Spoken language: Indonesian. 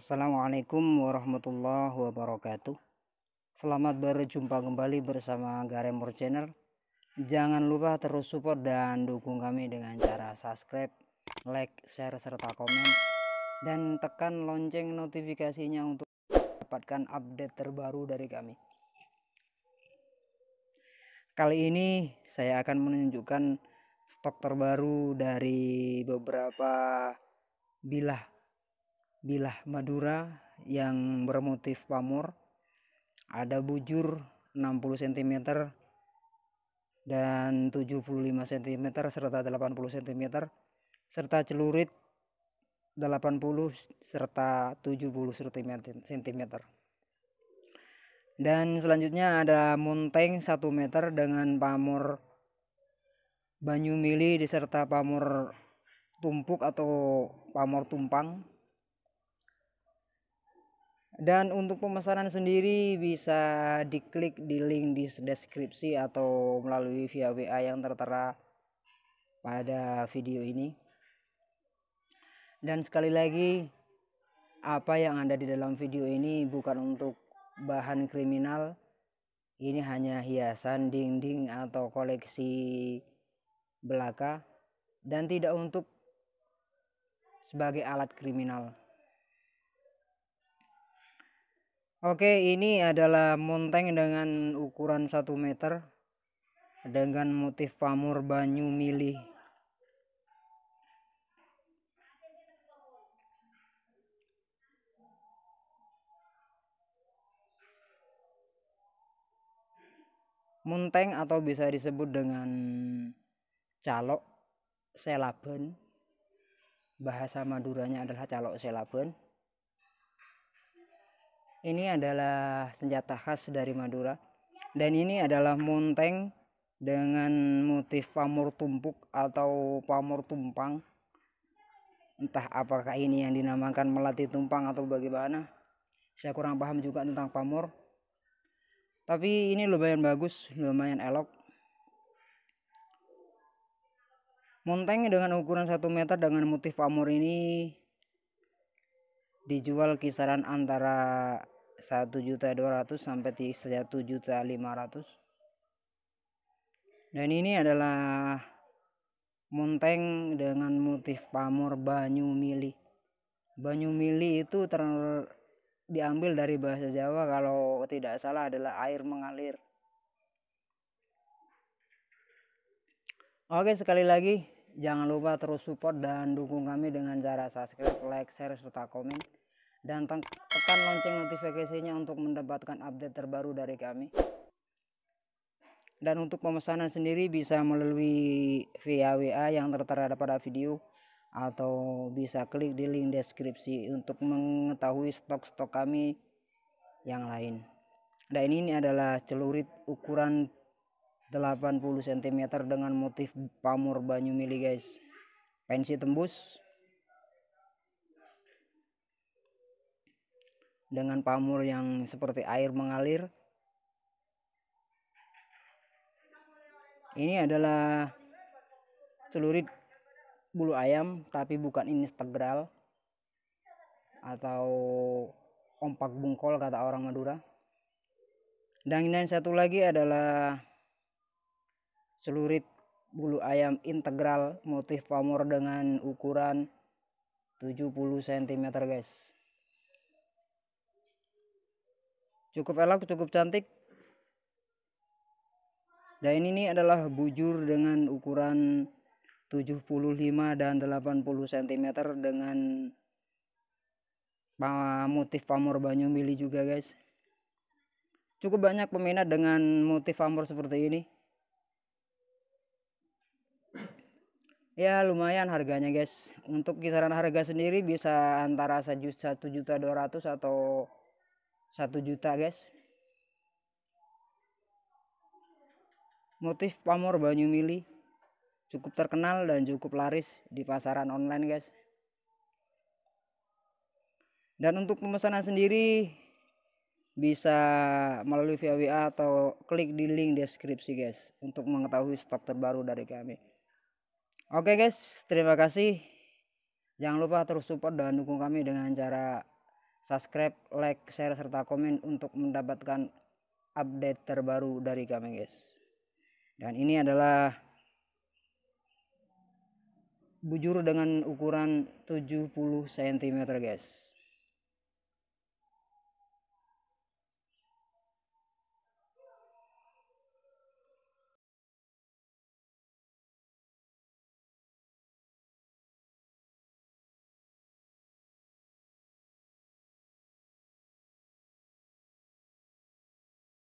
Assalamualaikum warahmatullahi wabarakatuh. Selamat berjumpa kembali bersama Garemur Channel. Jangan lupa terus support dan dukung kami dengan cara subscribe, like, share, serta komen. Dan tekan lonceng notifikasinya untuk mendapatkan update terbaru dari kami. Kali ini saya akan menunjukkan stok terbaru dari beberapa bilah bilah madura yang bermotif pamor ada bujur 60 cm dan 75 cm serta 80 cm serta celurit 80 serta 70 cm dan selanjutnya ada monteng 1 meter dengan pamor banyu mili diserta pamor tumpuk atau pamor tumpang dan untuk pemesanan sendiri bisa diklik di link di deskripsi atau melalui via WA yang tertera pada video ini. Dan sekali lagi, apa yang ada di dalam video ini bukan untuk bahan kriminal. Ini hanya hiasan dinding atau koleksi belaka dan tidak untuk sebagai alat kriminal. Oke, ini adalah monteng dengan ukuran 1 meter dengan motif pamur banyu milih. Monteng atau bisa disebut dengan calok selaben. Bahasa Maduranya adalah calok selaben. Ini adalah senjata khas dari Madura. Dan ini adalah monteng dengan motif pamor tumpuk atau pamor tumpang. Entah apakah ini yang dinamakan melati tumpang atau bagaimana. Saya kurang paham juga tentang pamor. Tapi ini lumayan bagus, lumayan elok. Monteng dengan ukuran 1 meter dengan motif pamor ini dijual kisaran antara juta 1.200 sampai juta 1.500 dan ini adalah monteng dengan motif pamor banyu mili banyu mili itu ter diambil dari bahasa Jawa kalau tidak salah adalah air mengalir Oke sekali lagi jangan lupa terus support dan dukung kami dengan cara subscribe, like, share, serta komen dan tekan lonceng notifikasinya untuk mendapatkan update terbaru dari kami. Dan untuk pemesanan sendiri bisa melalui via WA yang tertera pada video atau bisa klik di link deskripsi untuk mengetahui stok-stok kami yang lain. Dan ini adalah celurit ukuran 80 cm dengan motif pamur banyumili mili guys. Pensi tembus dengan pamur yang seperti air mengalir. Ini adalah celurit bulu ayam tapi bukan integral atau ompak bungkol kata orang Madura. Dan yang satu lagi adalah celurit bulu ayam integral motif pamor dengan ukuran 70 cm guys. cukup elok cukup cantik dan ini adalah bujur dengan ukuran 75 dan 80 cm dengan ah, motif pamor banyu mili juga guys cukup banyak peminat dengan motif pamor seperti ini ya lumayan harganya guys untuk kisaran harga sendiri bisa antara 1 juta 200 atau satu juta guys motif pamor banyu mili cukup terkenal dan cukup laris di pasaran online guys dan untuk pemesanan sendiri bisa melalui via WA atau klik di link deskripsi guys untuk mengetahui stok terbaru dari kami oke guys terima kasih jangan lupa terus support dan dukung kami dengan cara subscribe, like, share, serta komen untuk mendapatkan update terbaru dari kami guys. Dan ini adalah bujur dengan ukuran 70 cm guys.